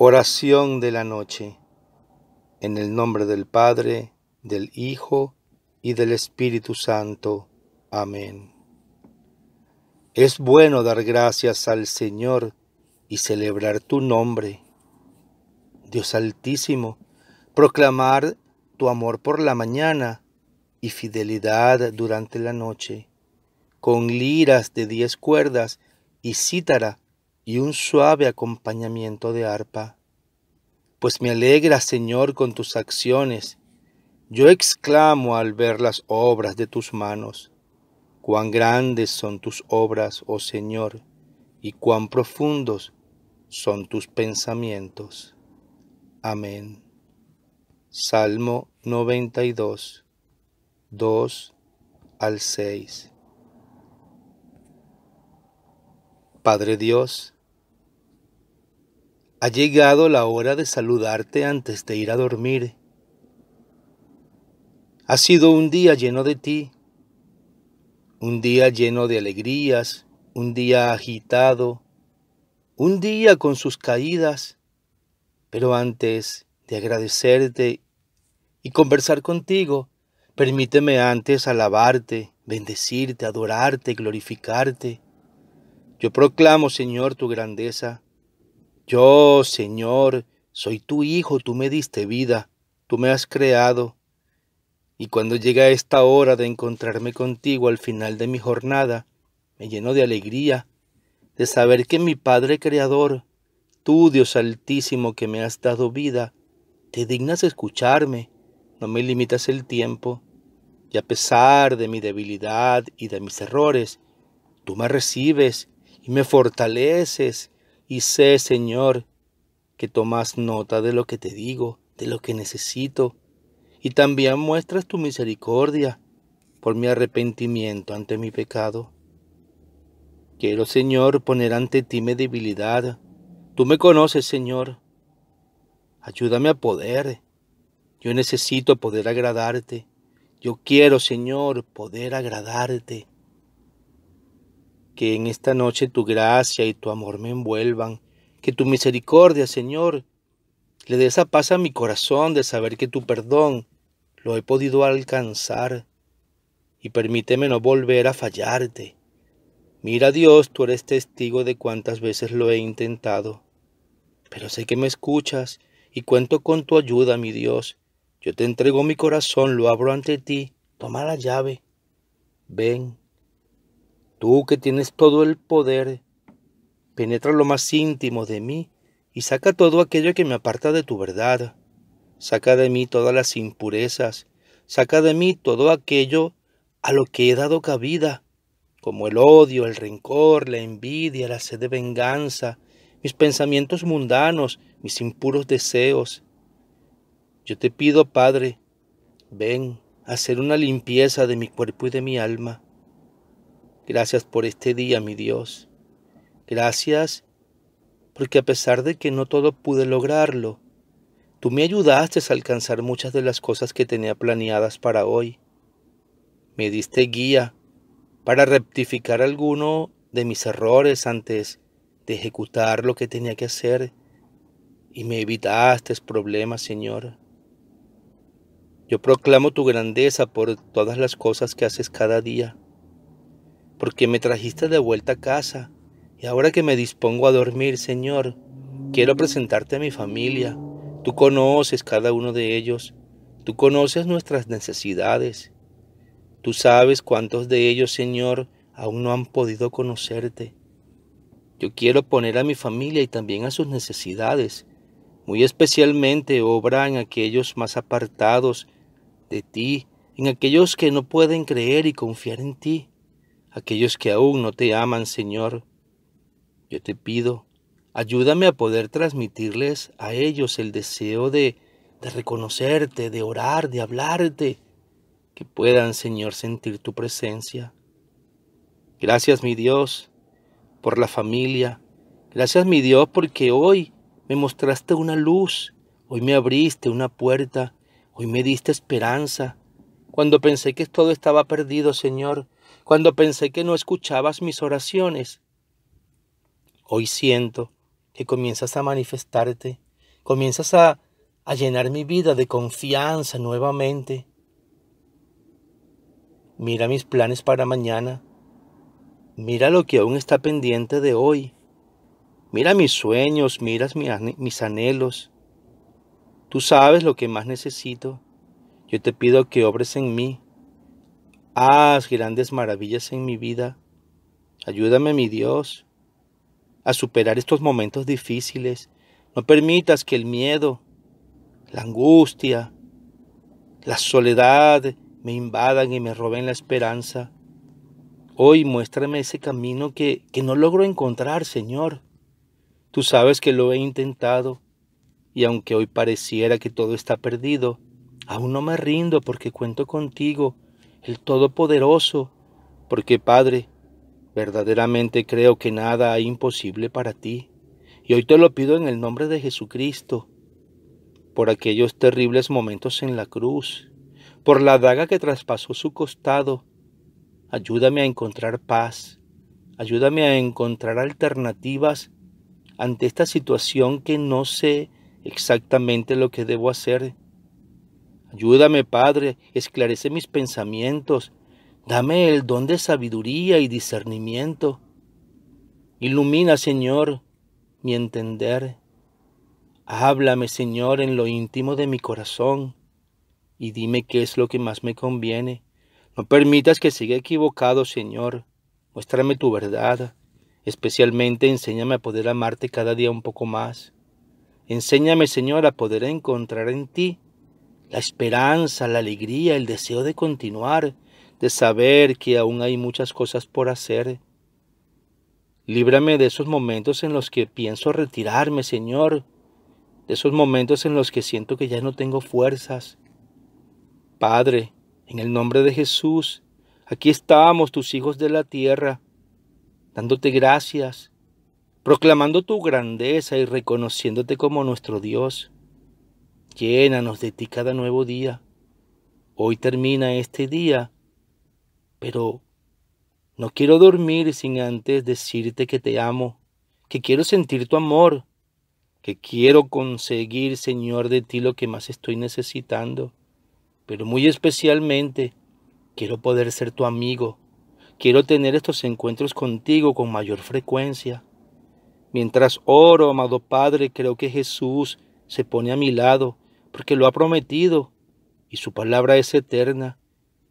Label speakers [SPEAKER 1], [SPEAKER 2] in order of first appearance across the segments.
[SPEAKER 1] Oración de la noche. En el nombre del Padre, del Hijo y del Espíritu Santo. Amén. Es bueno dar gracias al Señor y celebrar tu nombre. Dios Altísimo, proclamar tu amor por la mañana y fidelidad durante la noche, con liras de diez cuerdas y cítara y un suave acompañamiento de arpa. Pues me alegra, Señor, con tus acciones. Yo exclamo al ver las obras de tus manos. Cuán grandes son tus obras, oh Señor, y cuán profundos son tus pensamientos. Amén. Salmo 92, 2 al 6. Padre Dios, ha llegado la hora de saludarte antes de ir a dormir. Ha sido un día lleno de ti, un día lleno de alegrías, un día agitado, un día con sus caídas, pero antes de agradecerte y conversar contigo, permíteme antes alabarte, bendecirte, adorarte, glorificarte. Yo proclamo, Señor, tu grandeza yo, Señor, soy tu Hijo, tú me diste vida, tú me has creado. Y cuando llega esta hora de encontrarme contigo al final de mi jornada, me lleno de alegría, de saber que mi Padre Creador, tú Dios Altísimo que me has dado vida, te dignas escucharme, no me limitas el tiempo, y a pesar de mi debilidad y de mis errores, tú me recibes y me fortaleces y sé, Señor, que tomas nota de lo que te digo, de lo que necesito, y también muestras tu misericordia por mi arrepentimiento ante mi pecado. Quiero, Señor, poner ante ti mi debilidad. Tú me conoces, Señor. Ayúdame a poder. Yo necesito poder agradarte. Yo quiero, Señor, poder agradarte que en esta noche tu gracia y tu amor me envuelvan, que tu misericordia, Señor, le dé esa paz a mi corazón de saber que tu perdón lo he podido alcanzar y permíteme no volver a fallarte. Mira Dios, tú eres testigo de cuántas veces lo he intentado, pero sé que me escuchas y cuento con tu ayuda, mi Dios. Yo te entrego mi corazón, lo abro ante ti, toma la llave. Ven, Tú que tienes todo el poder, penetra lo más íntimo de mí y saca todo aquello que me aparta de tu verdad. Saca de mí todas las impurezas, saca de mí todo aquello a lo que he dado cabida, como el odio, el rencor, la envidia, la sed de venganza, mis pensamientos mundanos, mis impuros deseos. Yo te pido, Padre, ven a hacer una limpieza de mi cuerpo y de mi alma Gracias por este día, mi Dios. Gracias porque a pesar de que no todo pude lograrlo, tú me ayudaste a alcanzar muchas de las cosas que tenía planeadas para hoy. Me diste guía para rectificar alguno de mis errores antes de ejecutar lo que tenía que hacer y me evitaste problemas, Señor. Yo proclamo tu grandeza por todas las cosas que haces cada día porque me trajiste de vuelta a casa. Y ahora que me dispongo a dormir, Señor, quiero presentarte a mi familia. Tú conoces cada uno de ellos. Tú conoces nuestras necesidades. Tú sabes cuántos de ellos, Señor, aún no han podido conocerte. Yo quiero poner a mi familia y también a sus necesidades. Muy especialmente obra en aquellos más apartados de ti, en aquellos que no pueden creer y confiar en ti aquellos que aún no te aman, Señor. Yo te pido, ayúdame a poder transmitirles a ellos el deseo de, de reconocerte, de orar, de hablarte, que puedan, Señor, sentir tu presencia. Gracias, mi Dios, por la familia. Gracias, mi Dios, porque hoy me mostraste una luz, hoy me abriste una puerta, hoy me diste esperanza. Cuando pensé que todo estaba perdido, Señor, cuando pensé que no escuchabas mis oraciones. Hoy siento que comienzas a manifestarte, comienzas a, a llenar mi vida de confianza nuevamente. Mira mis planes para mañana. Mira lo que aún está pendiente de hoy. Mira mis sueños, miras mis anhelos. Tú sabes lo que más necesito. Yo te pido que obres en mí, Haz grandes maravillas en mi vida. Ayúdame, mi Dios, a superar estos momentos difíciles. No permitas que el miedo, la angustia, la soledad me invadan y me roben la esperanza. Hoy muéstrame ese camino que, que no logro encontrar, Señor. Tú sabes que lo he intentado y aunque hoy pareciera que todo está perdido, aún no me rindo porque cuento contigo el Todopoderoso, porque Padre, verdaderamente creo que nada hay imposible para ti, y hoy te lo pido en el nombre de Jesucristo, por aquellos terribles momentos en la cruz, por la daga que traspasó su costado, ayúdame a encontrar paz, ayúdame a encontrar alternativas ante esta situación que no sé exactamente lo que debo hacer Ayúdame, Padre, esclarece mis pensamientos, dame el don de sabiduría y discernimiento. Ilumina, Señor, mi entender. Háblame, Señor, en lo íntimo de mi corazón y dime qué es lo que más me conviene. No permitas que siga equivocado, Señor. Muéstrame tu verdad. Especialmente enséñame a poder amarte cada día un poco más. Enséñame, Señor, a poder encontrar en ti la esperanza, la alegría, el deseo de continuar, de saber que aún hay muchas cosas por hacer. Líbrame de esos momentos en los que pienso retirarme, Señor, de esos momentos en los que siento que ya no tengo fuerzas. Padre, en el nombre de Jesús, aquí estamos, tus hijos de la tierra, dándote gracias, proclamando tu grandeza y reconociéndote como nuestro Dios. Llénanos de ti cada nuevo día. Hoy termina este día, pero no quiero dormir sin antes decirte que te amo, que quiero sentir tu amor, que quiero conseguir, Señor, de ti lo que más estoy necesitando, pero muy especialmente quiero poder ser tu amigo, quiero tener estos encuentros contigo con mayor frecuencia. Mientras oro, amado Padre, creo que Jesús se pone a mi lado porque lo ha prometido, y su palabra es eterna,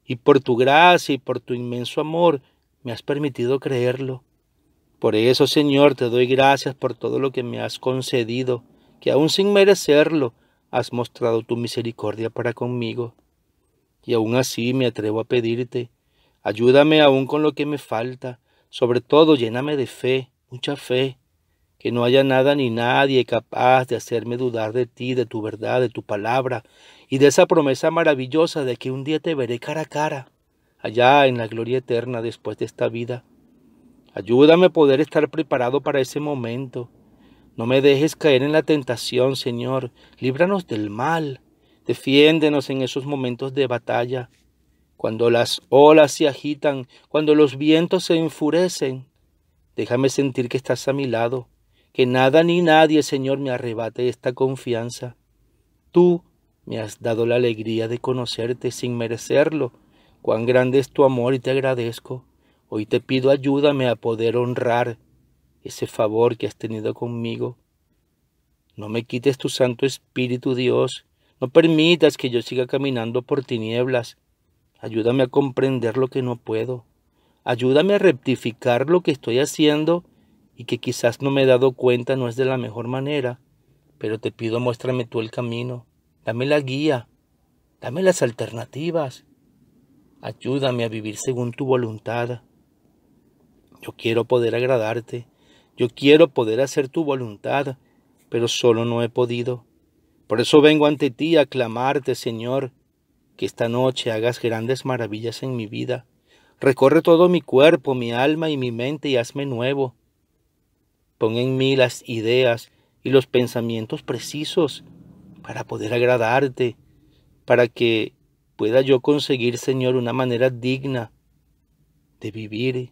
[SPEAKER 1] y por tu gracia y por tu inmenso amor me has permitido creerlo. Por eso, Señor, te doy gracias por todo lo que me has concedido, que aún sin merecerlo, has mostrado tu misericordia para conmigo. Y aún así me atrevo a pedirte, ayúdame aún con lo que me falta, sobre todo lléname de fe, mucha fe, que no haya nada ni nadie capaz de hacerme dudar de ti, de tu verdad, de tu palabra, y de esa promesa maravillosa de que un día te veré cara a cara, allá en la gloria eterna después de esta vida. Ayúdame a poder estar preparado para ese momento. No me dejes caer en la tentación, Señor. Líbranos del mal. Defiéndenos en esos momentos de batalla, cuando las olas se agitan, cuando los vientos se enfurecen. Déjame sentir que estás a mi lado, que nada ni nadie, Señor, me arrebate esta confianza. Tú me has dado la alegría de conocerte sin merecerlo. Cuán grande es tu amor y te agradezco. Hoy te pido ayúdame a poder honrar ese favor que has tenido conmigo. No me quites tu Santo Espíritu, Dios. No permitas que yo siga caminando por tinieblas. Ayúdame a comprender lo que no puedo. Ayúdame a rectificar lo que estoy haciendo y que quizás no me he dado cuenta no es de la mejor manera, pero te pido muéstrame tú el camino, dame la guía, dame las alternativas, ayúdame a vivir según tu voluntad. Yo quiero poder agradarte, yo quiero poder hacer tu voluntad, pero solo no he podido. Por eso vengo ante ti a clamarte, Señor, que esta noche hagas grandes maravillas en mi vida. Recorre todo mi cuerpo, mi alma y mi mente y hazme nuevo. Pon en mí las ideas y los pensamientos precisos para poder agradarte, para que pueda yo conseguir, Señor, una manera digna de vivir,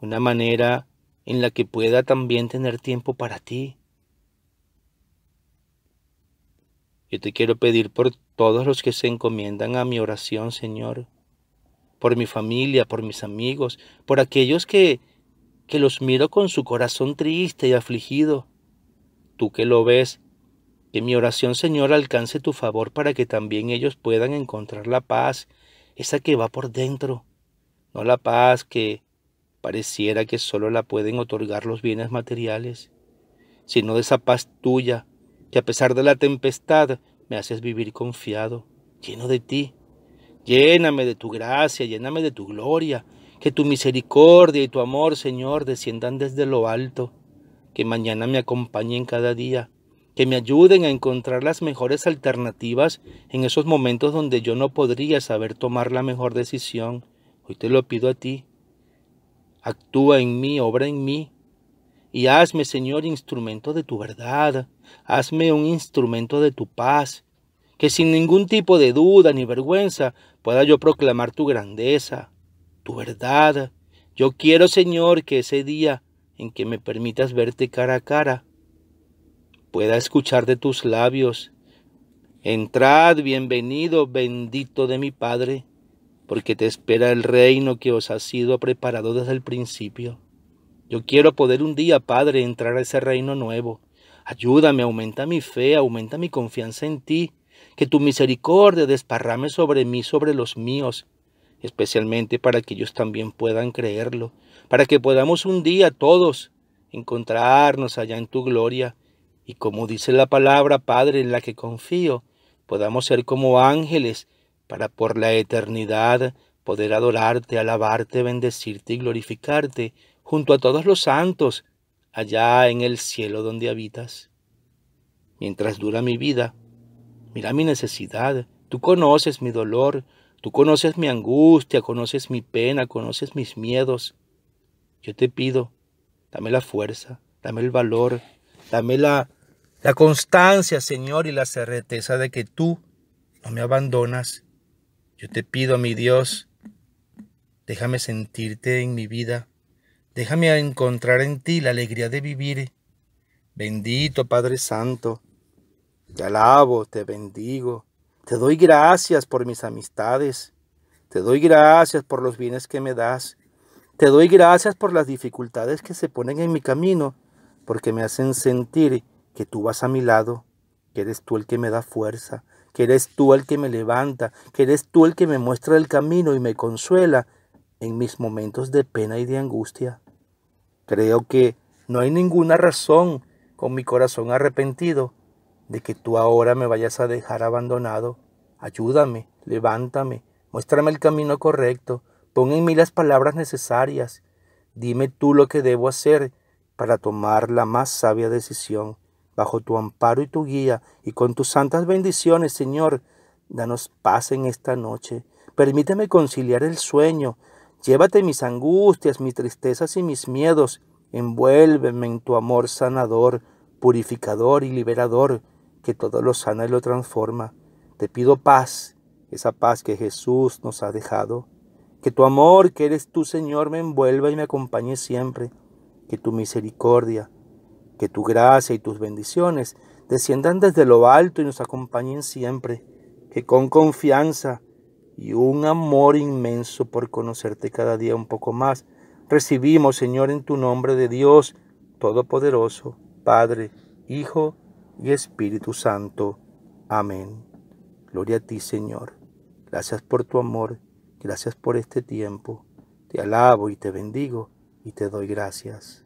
[SPEAKER 1] una manera en la que pueda también tener tiempo para ti. Yo te quiero pedir por todos los que se encomiendan a mi oración, Señor, por mi familia, por mis amigos, por aquellos que que los miro con su corazón triste y afligido. Tú que lo ves, que mi oración, Señor, alcance tu favor para que también ellos puedan encontrar la paz, esa que va por dentro, no la paz que pareciera que solo la pueden otorgar los bienes materiales, sino de esa paz tuya, que a pesar de la tempestad me haces vivir confiado, lleno de ti. Lléname de tu gracia, lléname de tu gloria, que tu misericordia y tu amor, Señor, desciendan desde lo alto, que mañana me acompañen cada día, que me ayuden a encontrar las mejores alternativas en esos momentos donde yo no podría saber tomar la mejor decisión. Hoy te lo pido a ti. Actúa en mí, obra en mí, y hazme, Señor, instrumento de tu verdad, hazme un instrumento de tu paz, que sin ningún tipo de duda ni vergüenza pueda yo proclamar tu grandeza, tu verdad. Yo quiero, Señor, que ese día en que me permitas verte cara a cara, pueda escuchar de tus labios, entrad, bienvenido, bendito de mi Padre, porque te espera el reino que os ha sido preparado desde el principio. Yo quiero poder un día, Padre, entrar a ese reino nuevo. Ayúdame, aumenta mi fe, aumenta mi confianza en ti, que tu misericordia desparrame sobre mí, sobre los míos, especialmente para que ellos también puedan creerlo, para que podamos un día todos encontrarnos allá en tu gloria, y como dice la palabra, Padre, en la que confío, podamos ser como ángeles para por la eternidad poder adorarte, alabarte, bendecirte y glorificarte junto a todos los santos allá en el cielo donde habitas. Mientras dura mi vida, mira mi necesidad, tú conoces mi dolor, Tú conoces mi angustia, conoces mi pena, conoces mis miedos. Yo te pido, dame la fuerza, dame el valor, dame la, constancia, Señor, y la certeza de que tú no me abandonas. Yo te pido, mi Dios, déjame sentirte en mi vida, déjame encontrar en ti la alegría de vivir. Bendito Padre Santo, te alabo, te bendigo, te doy gracias por mis amistades. Te doy gracias por los bienes que me das. Te doy gracias por las dificultades que se ponen en mi camino, porque me hacen sentir que tú vas a mi lado, que eres tú el que me da fuerza, que eres tú el que me levanta, que eres tú el que me muestra el camino y me consuela en mis momentos de pena y de angustia. Creo que no hay ninguna razón con mi corazón arrepentido de que tú ahora me vayas a dejar abandonado. Ayúdame, levántame, muéstrame el camino correcto, pon en mí las palabras necesarias, dime tú lo que debo hacer para tomar la más sabia decisión. Bajo tu amparo y tu guía y con tus santas bendiciones, Señor, danos paz en esta noche. Permíteme conciliar el sueño. Llévate mis angustias, mis tristezas y mis miedos. Envuélveme en tu amor sanador, purificador y liberador que todo lo sana y lo transforma. Te pido paz, esa paz que Jesús nos ha dejado. Que tu amor, que eres tu Señor, me envuelva y me acompañe siempre. Que tu misericordia, que tu gracia y tus bendiciones desciendan desde lo alto y nos acompañen siempre. Que con confianza y un amor inmenso por conocerte cada día un poco más, recibimos, Señor, en tu nombre de Dios Todopoderoso, Padre, Hijo y Espíritu Santo. Amén. Gloria a ti, Señor. Gracias por tu amor, gracias por este tiempo. Te alabo y te bendigo y te doy gracias.